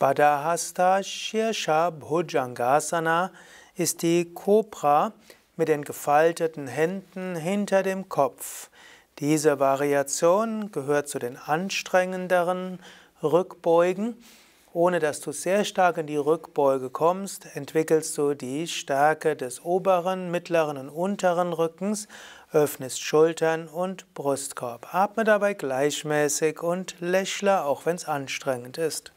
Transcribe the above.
Badahasta Shirsha Bhujangasana ist die Kobra mit den gefalteten Händen hinter dem Kopf. Diese Variation gehört zu den anstrengenderen Rückbeugen. Ohne dass du sehr stark in die Rückbeuge kommst, entwickelst du die Stärke des oberen, mittleren und unteren Rückens, öffnest Schultern und Brustkorb. Atme dabei gleichmäßig und lächle, auch wenn es anstrengend ist.